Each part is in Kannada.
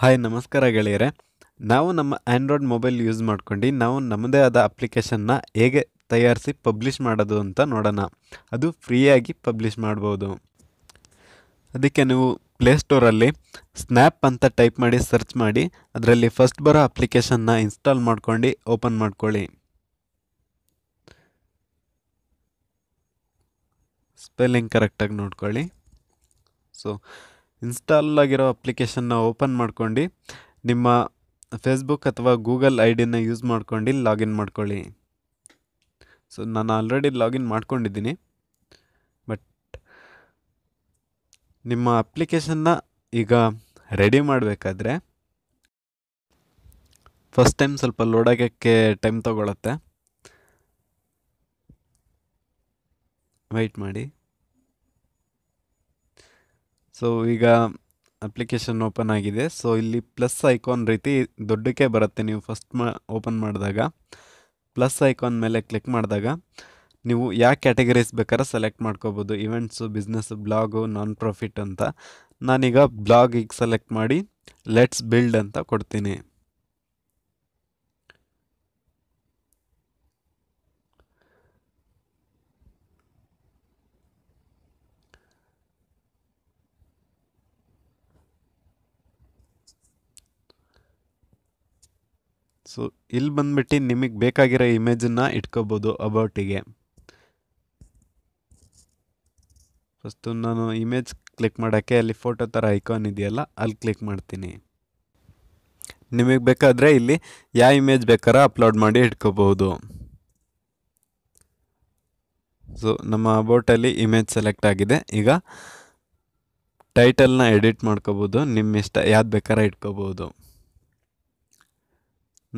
ಹಾಯ್ ನಮಸ್ಕಾರ ಗೆಳೆಯರೆ ನಾವು ನಮ್ಮ ಆ್ಯಂಡ್ರಾಯ್ಡ್ ಮೊಬೈಲ್ ಯೂಸ್ ಮಾಡ್ಕೊಂಡು ನಾವು ನಮ್ಮದೇ ಆದ ಅಪ್ಲಿಕೇಶನ್ನ ಹೇಗೆ ತಯಾರಿಸಿ ಪಬ್ಲಿಷ್ ಮಾಡೋದು ಅಂತ ನೋಡೋಣ ಅದು ಫ್ರೀಯಾಗಿ ಪಬ್ಲಿಷ್ ಮಾಡ್ಬೋದು ಅದಕ್ಕೆ ನೀವು ಪ್ಲೇಸ್ಟೋರಲ್ಲಿ ಸ್ನ್ಯಾಪ್ ಅಂತ ಟೈಪ್ ಮಾಡಿ ಸರ್ಚ್ ಮಾಡಿ ಅದರಲ್ಲಿ ಫಸ್ಟ್ ಬರೋ ಅಪ್ಲಿಕೇಶನ್ನ ಇನ್ಸ್ಟಾಲ್ ಮಾಡ್ಕೊಂಡು ಓಪನ್ ಮಾಡ್ಕೊಳ್ಳಿ ಸ್ಪೆಲ್ಲಿಂಗ್ ಕರೆಕ್ಟಾಗಿ ನೋಡ್ಕೊಳ್ಳಿ ಸೊ ಇನ್ಸ್ಟಾಲ್ ಆಗಿರೋ ಅಪ್ಲಿಕೇಶನ್ನ ಓಪನ್ ಮಾಡ್ಕೊಂಡು ನಿಮ್ಮ ಫೇಸ್ಬುಕ್ ಅಥವಾ ಗೂಗಲ್ ಐ ಡಿನ ಯೂಸ್ ಮಾಡ್ಕೊಂಡು ಲಾಗಿನ್ ಮಾಡ್ಕೊಳ್ಳಿ ಸೊ ನಾನು ಆಲ್ರೆಡಿ ಲಾಗಿನ್ ಮಾಡ್ಕೊಂಡಿದ್ದೀನಿ ಬಟ್ ನಿಮ್ಮ ಅಪ್ಲಿಕೇಶನ್ನ ಈಗ ರೆಡಿ ಮಾಡಬೇಕಾದ್ರೆ ಫಸ್ಟ್ ಟೈಮ್ ಸ್ವಲ್ಪ ಲೋಡ್ ಆಗೋಕ್ಕೆ ಟೈಮ್ ತೊಗೊಳತ್ತೆ ವೆಯ್ಟ್ ಮಾಡಿ ಸೊ ಈಗ ಅಪ್ಲಿಕೇಶನ್ ಓಪನ್ ಆಗಿದೆ ಸೊ ಇಲ್ಲಿ ಪ್ಲಸ್ ಐಕಾನ್ ರೀತಿ ದೊಡ್ಡಕ್ಕೆ ಬರುತ್ತೆ ನೀವು ಫಸ್ಟ್ ಮಾ ಓಪನ್ ಮಾಡಿದಾಗ ಪ್ಲಸ್ ಐಕಾನ್ ಮೇಲೆ ಕ್ಲಿಕ್ ಮಾಡಿದಾಗ ನೀವು ಯಾವ ಕ್ಯಾಟಗರೀಸ್ ಬೇಕಾದ್ರೆ ಸೆಲೆಕ್ಟ್ ಮಾಡ್ಕೋಬೋದು events business blog non profit ಅಂತ ನಾನೀಗ ಬ್ಲಾಗಿಗೆ ಸೆಲೆಕ್ಟ್ ಮಾಡಿ ಲೆಟ್ಸ್ ಬಿಲ್ಡ್ ಅಂತ ಕೊಡ್ತೀನಿ ಸೊ ಇಲ್ಲಿ ಬಂದ್ಬಿಟ್ಟು ನಿಮಗೆ ಬೇಕಾಗಿರೋ ಇಮೇಜನ್ನ ಇಟ್ಕೋಬೋದು ಅಬೌಟಿಗೆ ಫಸ್ಟು ನಾನು ಇಮೇಜ್ ಕ್ಲಿಕ್ ಮಾಡೋಕ್ಕೆ ಅಲ್ಲಿ ಫೋಟೋ ಥರ ಐಕಾನ್ ಇದೆಯಲ್ಲ ಅಲ್ಲಿ ಕ್ಲಿಕ್ ಮಾಡ್ತೀನಿ ನಿಮಗೆ ಬೇಕಾದರೆ ಇಲ್ಲಿ ಯಾವ ಇಮೇಜ್ ಬೇಕಾರ ಅಪ್ಲೋಡ್ ಮಾಡಿ ಇಟ್ಕೋಬೋದು ಸೊ ನಮ್ಮ ಅಬೌಟಲ್ಲಿ ಇಮೇಜ್ ಸೆಲೆಕ್ಟ್ ಆಗಿದೆ ಈಗ ಟೈಟಲ್ನ ಎಡಿಟ್ ಮಾಡ್ಕೋಬೋದು ನಿಮ್ಮ ಇಷ್ಟ ಯಾವ್ದು ಬೇಕಾರ ಇಟ್ಕೋಬೋದು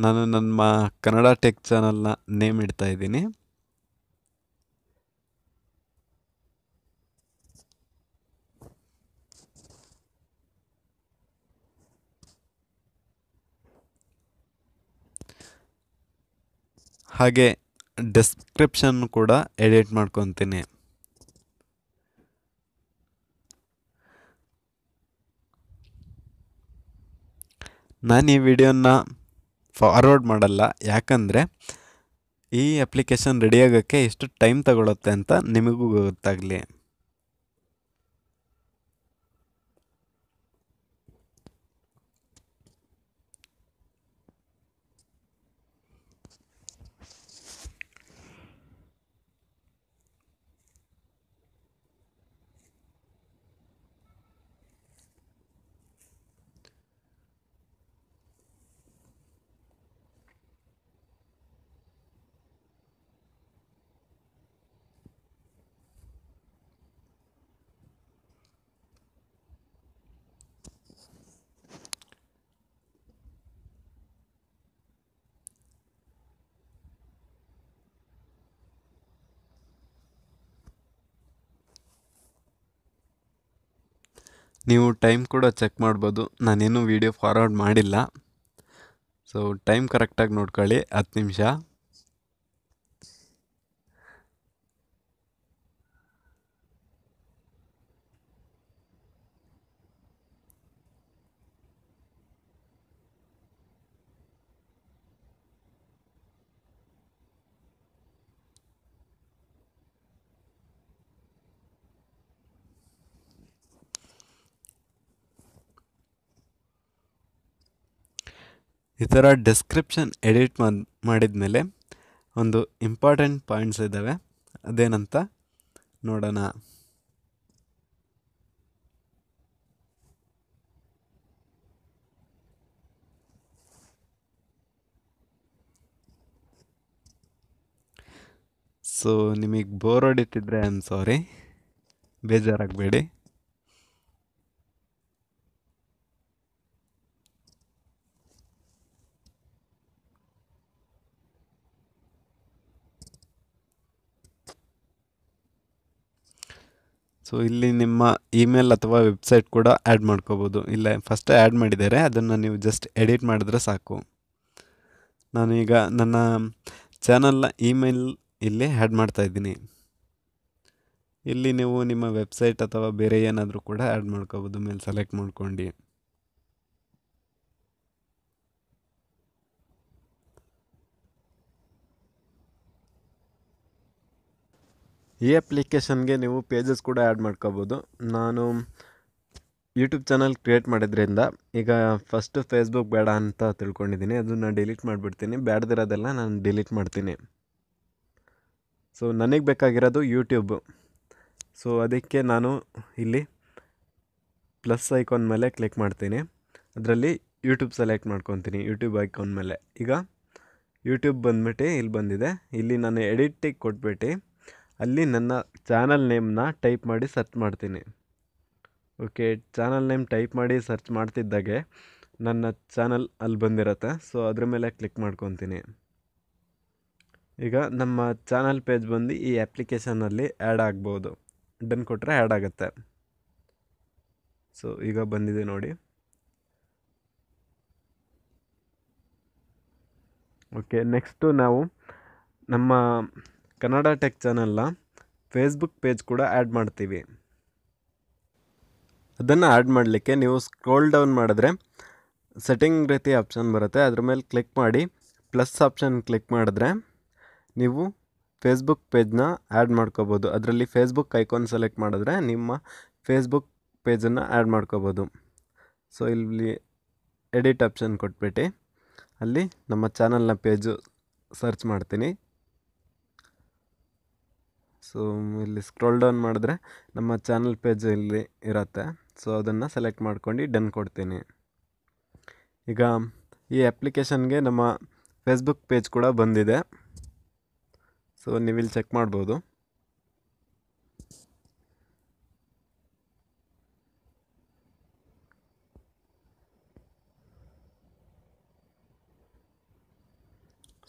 ನಾನು ನನ್ನ ಕನ್ನಡ ಟೆಕ್ ಚಾನಲ್ನ ನೇಮ್ ಇಡ್ತಾ ಇದ್ದೀನಿ ಹಾಗೆ ಡಿಸ್ಕ್ರಿಪ್ಷನ್ ಕೂಡ ಎಡಿಟ್ ಮಾಡ್ಕೊತೀನಿ ನಾನು ಈ ವಿಡಿಯೋನ ಫಾರ್ವರ್ಡ್ ಮಾಡಲ್ಲ ಯಾಕಂದರೆ ಈ ಅಪ್ಲಿಕೇಶನ್ ರೆಡಿಯಾಗೋಕ್ಕೆ ಎಷ್ಟು ಟೈಮ್ ತಗೊಳುತ್ತೆ ಅಂತ ನಿಮಗೂ ಗೊತ್ತಾಗಲಿ ನೀವು ಟೈಮ್ ಕೂಡ ಚೆಕ್ ಮಾಡ್ಬೋದು ನಾನೇನು ವೀಡಿಯೋ ಫಾರ್ವರ್ಡ್ ಮಾಡಿಲ್ಲ ಸೊ ಟೈಮ್ ಕರೆಕ್ಟಾಗಿ ನೋಡ್ಕೊಳ್ಳಿ ಹತ್ತು ನಿಮಿಷ ಈ ಥರ ಡಿಸ್ಕ್ರಿಪ್ಷನ್ ಎಡಿಟ್ ಮಾಡಿದ ಮೇಲೆ ಒಂದು ಇಂಪಾರ್ಟೆಂಟ್ ಪಾಯಿಂಟ್ಸ್ ಇದ್ದಾವೆ ಅದೇನಂತ ನೋಡೋಣ ಸೊ ನಿಮಗೆ ಬೋರ್ ಹೊಡಿತಿದ್ರೆ ಐ ಆಮ್ ಸಾರಿ ಬೇಜಾರಾಗಬೇಡಿ ಸೊ ಇಲ್ಲಿ ನಿಮ್ಮ ಇಮೇಲ್ ಅಥವಾ ವೆಬ್ಸೈಟ್ ಕೂಡ ಆ್ಯಡ್ ಮಾಡ್ಕೋಬೋದು ಇಲ್ಲ ಫಸ್ಟೇ ಆ್ಯಡ್ ಮಾಡಿದ್ದಾರೆ ಅದನ್ನು ನೀವು ಜಸ್ಟ್ ಎಡಿಟ್ ಮಾಡಿದ್ರೆ ಸಾಕು ನಾನೀಗ ನನ್ನ ಚಾನಲ್ನ ಇಮೇಲ್ ಇಲ್ಲಿ ಆ್ಯಡ್ ಮಾಡ್ತಾಯಿದ್ದೀನಿ ಇಲ್ಲಿ ನೀವು ನಿಮ್ಮ ವೆಬ್ಸೈಟ್ ಅಥವಾ ಬೇರೆ ಏನಾದರೂ ಕೂಡ ಆ್ಯಡ್ ಮಾಡ್ಕೋಬೋದು ಮೇಲೆ ಸೆಲೆಕ್ಟ್ ಮಾಡ್ಕೊಂಡು ಈ ಅಪ್ಲಿಕೇಶನ್ಗೆ ನೀವು ಪೇಜಸ್ ಕೂಡ ಆ್ಯಡ್ ಮಾಡ್ಕೋಬೋದು ನಾನು ಯೂಟ್ಯೂಬ್ ಚಾನಲ್ ಕ್ರಿಯೇಟ್ ಮಾಡಿದ್ರಿಂದ ಈಗ ಫಸ್ಟು ಫೇಸ್ಬುಕ್ ಬೇಡ ಅಂತ ತಿಳ್ಕೊಂಡಿದ್ದೀನಿ ಅದನ್ನು ಡಿಲೀಟ್ ಮಾಡಿಬಿಡ್ತೀನಿ ಬೇಡದಿರೋದೆಲ್ಲ ನಾನು ಡಿಲೀಟ್ ಮಾಡ್ತೀನಿ ಸೊ ನನಗೆ ಬೇಕಾಗಿರೋದು ಯೂಟ್ಯೂಬ್ ಸೊ ಅದಕ್ಕೆ ನಾನು ಇಲ್ಲಿ ಪ್ಲಸ್ ಐಕಾನ್ ಮೇಲೆ ಕ್ಲಿಕ್ ಮಾಡ್ತೀನಿ ಅದರಲ್ಲಿ ಯೂಟ್ಯೂಬ್ ಸೆಲೆಕ್ಟ್ ಮಾಡ್ಕೊತೀನಿ ಯೂಟ್ಯೂಬ್ ಐಕಾನ್ ಮೇಲೆ ಈಗ ಯೂಟ್ಯೂಬ್ ಬಂದ್ಬಿಟ್ಟು ಇಲ್ಲಿ ಬಂದಿದೆ ಇಲ್ಲಿ ನಾನು ಎಡಿಟಿಗೆ ಕೊಟ್ಬಿಟ್ಟು ಅಲ್ಲಿ ನನ್ನ ಚಾನಲ್ ನೇಮನ್ನ ಟೈಪ್ ಮಾಡಿ ಸರ್ಚ್ ಮಾಡ್ತೀನಿ ಓಕೆ ಚಾನಲ್ ನೇಮ್ ಟೈಪ್ ಮಾಡಿ ಸರ್ಚ್ ಮಾಡ್ತಿದ್ದಾಗೆ ನನ್ನ ಚಾನಲ್ ಅಲ್ಲಿ ಬಂದಿರತ್ತೆ ಸೊ ಅದ್ರ ಮೇಲೆ ಕ್ಲಿಕ್ ಮಾಡ್ಕೊತೀನಿ ಈಗ ನಮ್ಮ ಚಾನಲ್ ಪೇಜ್ ಬಂದು ಈ ಆ್ಯಪ್ಲಿಕೇಶನಲ್ಲಿ ಆ್ಯಡ್ ಆಗ್ಬೋದು ಡನ್ ಕೊಟ್ಟರೆ ಆ್ಯಡ್ ಆಗುತ್ತೆ ಸೊ ಈಗ ಬಂದಿದೆ ನೋಡಿ ಓಕೆ ನೆಕ್ಸ್ಟು ನಾವು ನಮ್ಮ ಕನ್ನಡ ಟೆಕ್ ಚಾನಲ್ನ ಫೇಸ್ಬುಕ್ ಪೇಜ್ ಕೂಡ ಆ್ಯಡ್ ಮಾಡ್ತೀವಿ ಅದನ್ನು ಆ್ಯಡ್ ಮಾಡಲಿಕ್ಕೆ ನೀವು ಸ್ಕ್ರೋಲ್ ಡೌನ್ ಮಾಡಿದ್ರೆ ಸೆಟ್ಟಿಂಗ್ ರೀತಿ ಆಪ್ಷನ್ ಬರುತ್ತೆ ಅದ್ರ ಮೇಲೆ ಕ್ಲಿಕ್ ಮಾಡಿ ಪ್ಲಸ್ ಆಪ್ಷನ್ ಕ್ಲಿಕ್ ಮಾಡಿದ್ರೆ ನೀವು ಫೇಸ್ಬುಕ್ ಪೇಜ್ನ ಆ್ಯಡ್ ಮಾಡ್ಕೋಬೋದು ಅದರಲ್ಲಿ ಫೇಸ್ಬುಕ್ ಐಕಾನ್ ಸೆಲೆಕ್ಟ್ ಮಾಡಿದ್ರೆ ನಿಮ್ಮ ಫೇಸ್ಬುಕ್ ಪೇಜನ್ನು ಆ್ಯಡ್ ಮಾಡ್ಕೋಬೋದು ಸೊ ಇಲ್ಲಿ ಎಡಿಟ್ ಆಪ್ಷನ್ ಕೊಟ್ಬಿಟ್ಟು ಅಲ್ಲಿ ನಮ್ಮ ಚಾನಲ್ನ ಪೇಜು ಸರ್ಚ್ ಮಾಡ್ತೀನಿ ಸೊ ಇಲ್ಲಿ ಸ್ಕ್ರೋಲ್ ಡೌನ್ ಮಾಡಿದ್ರೆ ನಮ್ಮ ಚಾನಲ್ ಪೇಜ್ ಇಲ್ಲಿ ಇರುತ್ತೆ ಸೊ ಅದನ್ನು ಸೆಲೆಕ್ಟ್ ಮಾಡ್ಕೊಂಡು ಡನ್ ಕೊಡ್ತೀನಿ ಈಗ ಈ ಅಪ್ಲಿಕೇಶನ್ಗೆ ನಮ್ಮ ಫೇಸ್ಬುಕ್ ಪೇಜ್ ಕೂಡ ಬಂದಿದೆ ಸೊ ನೀವಿಲ್ಲಿ ಚೆಕ್ ಮಾಡ್ಬೋದು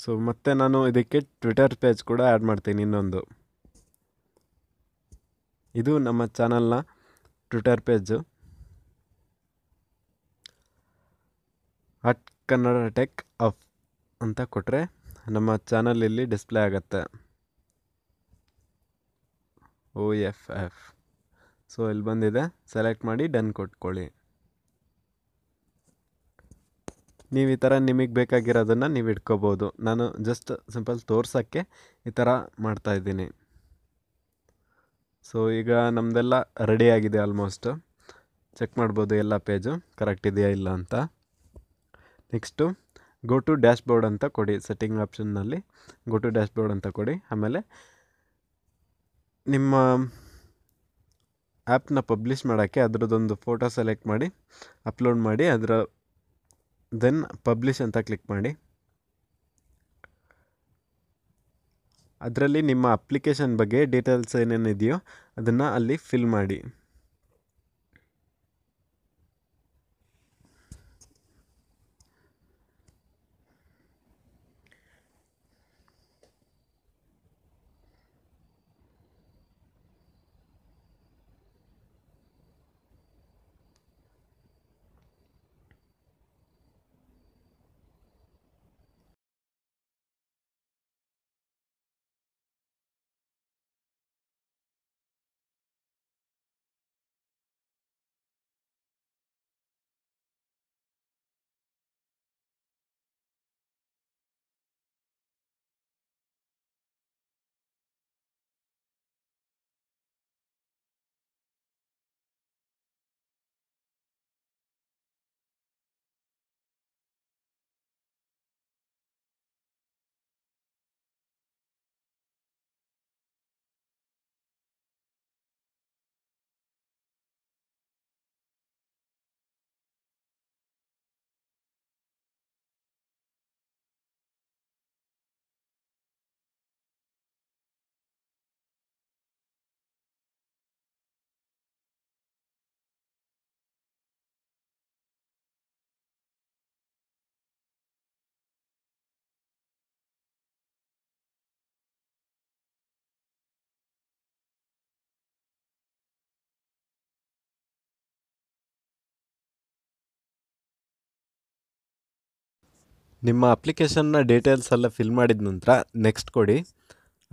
ಸೊ ಮತ್ತೆ ನಾನು ಇದಕ್ಕೆ ಟ್ವಿಟರ್ ಪೇಜ್ ಕೂಡ ಆ್ಯಡ್ ಮಾಡ್ತೀನಿ ಇನ್ನೊಂದು ಇದು ನಮ್ಮ ಚಾನಲ್ನ Twitter page at Kannada tech off ಅಂತ ಕೊಟ್ಟರೆ ನಮ್ಮ ಚಾನಲ್ ಇಲ್ಲಿ ಡಿಸ್ಪ್ಲೇ ಆಗುತ್ತೆ ಓ ಎಫ್ ಎಫ್ ಸೊ ಇಲ್ಲಿ ಬಂದಿದೆ ಸೆಲೆಕ್ಟ್ ಮಾಡಿ ಡನ್ ಕೊಟ್ಕೊಳ್ಳಿ ನೀವು ಈ ಥರ ನಿಮಗೆ ಬೇಕಾಗಿರೋದನ್ನು ನೀವು ಇಟ್ಕೋಬೋದು ನಾನು ಜಸ್ಟ್ ಸಿಂಪಲ್ ತೋರ್ಸೋಕ್ಕೆ ಈ ಥರ ಮಾಡ್ತಾಯಿದ್ದೀನಿ ಸೊ ಈಗ ನಮ್ಮದೆಲ್ಲ ಆಗಿದೆ ಆಲ್ಮೋಸ್ಟ್ ಚೆಕ್ ಮಾಡ್ಬೋದು ಎಲ್ಲ ಪೇಜು ಕರೆಕ್ಟ್ ಇದೆಯಾ ಇಲ್ಲ ಅಂತ next go to dashboard ಅಂತ ಕೊಡಿ ಸೆಟ್ಟಿಂಗ್ ಆಪ್ಷನ್ನಲ್ಲಿ ಗೋ ಟು ಡ್ಯಾಶ್ ಬೋರ್ಡ್ ಅಂತ ಕೊಡಿ ಆಮೇಲೆ ನಿಮ್ಮ ಆ್ಯಪ್ನ ಪಬ್ಲಿಷ್ ಮಾಡೋಕ್ಕೆ ಅದರದ್ದೊಂದು ಫೋಟೋ ಸೆಲೆಕ್ಟ್ ಮಾಡಿ ಅಪ್ಲೋಡ್ ಮಾಡಿ ಅದರ ದೆನ್ ಪಬ್ಲಿಷ್ ಅಂತ ಕ್ಲಿಕ್ ಮಾಡಿ ಅದರಲ್ಲಿ ನಿಮ್ಮ ಅಪ್ಲಿಕೇಶನ್ ಬಗ್ಗೆ ಡೀಟೇಲ್ಸ್ ಏನೇನಿದೆಯೋ ಅದನ್ನು ಅಲ್ಲಿ ಫಿಲ್ ಮಾಡಿ ನಿಮ್ಮ ಅಪ್ಲಿಕೇಶನ್ನ ಡೀಟೇಲ್ಸ್ ಎಲ್ಲ ಫಿಲ್ ಮಾಡಿದ ನಂತರ ನೆಕ್ಸ್ಟ್ ಕೊಡಿ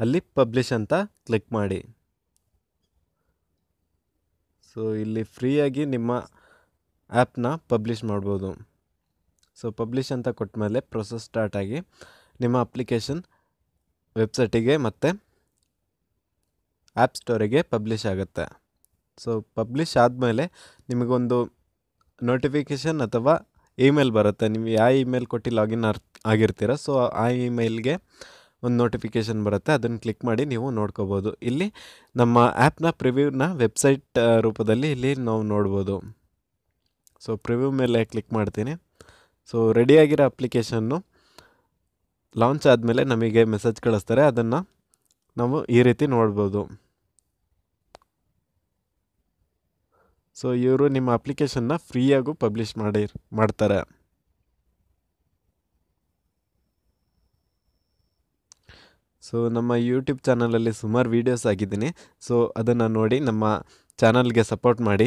ಅಲ್ಲಿ ಪಬ್ಲಿಷ್ ಅಂತ ಕ್ಲಿಕ್ ಮಾಡಿ ಸೊ ಇಲ್ಲಿ ಫ್ರೀಯಾಗಿ ನಿಮ್ಮ ಆ್ಯಪ್ನ ಪಬ್ಲಿಷ್ ಮಾಡ್ಬೋದು ಸೊ ಪಬ್ಲಿಷ್ ಅಂತ ಕೊಟ್ಟ ಮೇಲೆ ಪ್ರೊಸೆಸ್ ಸ್ಟಾರ್ಟ್ ಆಗಿ ನಿಮ್ಮ ಅಪ್ಲಿಕೇಶನ್ ವೆಬ್ಸೈಟಿಗೆ ಮತ್ತು ಆ್ಯಪ್ ಸ್ಟೋರಿಗೆ ಪಬ್ಲಿಷ್ ಆಗುತ್ತೆ ಸೊ ಪಬ್ಲಿಷ್ ಆದಮೇಲೆ ನಿಮಗೊಂದು ನೋಟಿಫಿಕೇಷನ್ ಅಥವಾ ಇಮೇಲ್ ಬರುತ್ತೆ ನೀವು ಯಾವ ಇಮೇಲ್ ಕೊಟ್ಟು ಲಾಗಿನ್ ಆಗಿರ್ತೀರ ಸೊ ಆ ಇಮೇಲ್ಗೆ ಒಂದು ನೋಟಿಫಿಕೇಷನ್ ಬರುತ್ತೆ ಅದನ್ನು ಕ್ಲಿಕ್ ಮಾಡಿ ನೀವು ನೋಡ್ಕೋಬೋದು ಇಲ್ಲಿ ನಮ್ಮ ಆ್ಯಪ್ನ ಪ್ರಿವ್ಯೂನ ವೆಬ್ಸೈಟ್ ರೂಪದಲ್ಲಿ ಇಲ್ಲಿ ನಾವು ನೋಡ್ಬೋದು ಸೊ ಪ್ರಿವ್ಯೂ ಮೇಲೆ ಕ್ಲಿಕ್ ಮಾಡ್ತೀನಿ ಸೊ ರೆಡಿಯಾಗಿರೋ ಅಪ್ಲಿಕೇಶನ್ನು ಲಾಂಚ್ ಆದಮೇಲೆ ನಮಗೆ ಮೆಸೇಜ್ ಕಳಿಸ್ತಾರೆ ಅದನ್ನು ನಾವು ಈ ರೀತಿ ನೋಡ್ಬೋದು ಸೊ ಇವರು ನಿಮ್ಮ ಅಪ್ಲಿಕೇಶನ್ನ ಫ್ರೀಯಾಗೂ ಪಬ್ಲಿಷ್ ಮಾಡಿ ಮಾಡ್ತಾರೆ ಸೊ ನಮ್ಮ ಯೂಟ್ಯೂಬ್ ಚಾನಲಲ್ಲಿ ಸುಮಾರು ವೀಡಿಯೋಸ್ ಆಗಿದ್ದೀನಿ ಸೊ ಅದನ್ನು ನೋಡಿ ನಮ್ಮ ಚಾನಲ್ಗೆ ಸಪೋರ್ಟ್ ಮಾಡಿ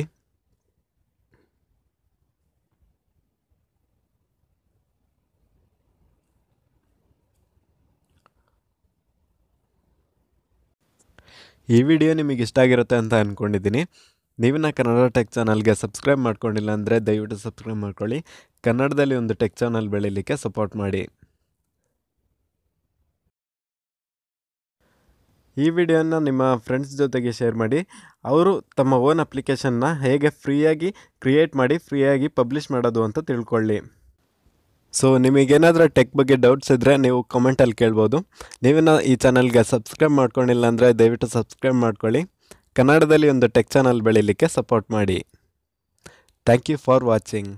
ಈ ವಿಡಿಯೋ ನಿಮಗೆ ಇಷ್ಟ ಆಗಿರುತ್ತೆ ಅಂತ ಅಂದ್ಕೊಂಡಿದ್ದೀನಿ ನೀವಿನ ಕನ್ನಡ ಟೆಕ್ ಚಾನಲ್ಗೆ ಸಬ್ಸ್ಕ್ರೈಬ್ ಮಾಡ್ಕೊಂಡಿಲ್ಲ ಅಂದರೆ ದಯವಿಟ್ಟು ಸಬ್ಸ್ಕ್ರೈಬ್ ಮಾಡ್ಕೊಳ್ಳಿ ಕನ್ನಡದಲ್ಲಿ ಒಂದು ಟೆಕ್ ಚಾನಲ್ ಬೆಳೀಲಿಕ್ಕೆ ಸಪೋರ್ಟ್ ಮಾಡಿ ಈ ವಿಡಿಯೋನ ನಿಮ್ಮ ಫ್ರೆಂಡ್ಸ್ ಜೊತೆಗೆ ಶೇರ್ ಮಾಡಿ ಅವರು ತಮ್ಮ ಓನ್ ಅಪ್ಲಿಕೇಶನ್ನ ಹೇಗೆ ಫ್ರೀಯಾಗಿ ಕ್ರಿಯೇಟ್ ಮಾಡಿ ಫ್ರೀಯಾಗಿ ಪಬ್ಲಿಷ್ ಮಾಡೋದು ಅಂತ ತಿಳ್ಕೊಳ್ಳಿ ಸೊ ನಿಮಗೇನಾದರೂ ಟೆಕ್ ಬಗ್ಗೆ ಡೌಟ್ಸ್ ಇದ್ದರೆ ನೀವು ಕಮೆಂಟಲ್ಲಿ ಕೇಳ್ಬೋದು ನೀವಿನ ಈ ಚಾನಲ್ಗೆ ಸಬ್ಸ್ಕ್ರೈಬ್ ಮಾಡ್ಕೊಂಡಿಲ್ಲ ಅಂದರೆ ದಯವಿಟ್ಟು ಸಬ್ಸ್ಕ್ರೈಬ್ ಮಾಡ್ಕೊಳ್ಳಿ ಕನ್ನಡದಲ್ಲಿ ಒಂದು ಟೆಕ್ ಚಾನಲ್ ಬೆಳೀಲಿಕ್ಕೆ ಸಪೋರ್ಟ್ ಮಾಡಿ ಥ್ಯಾಂಕ್ ಯು ಫಾರ್ ವಾಚಿಂಗ್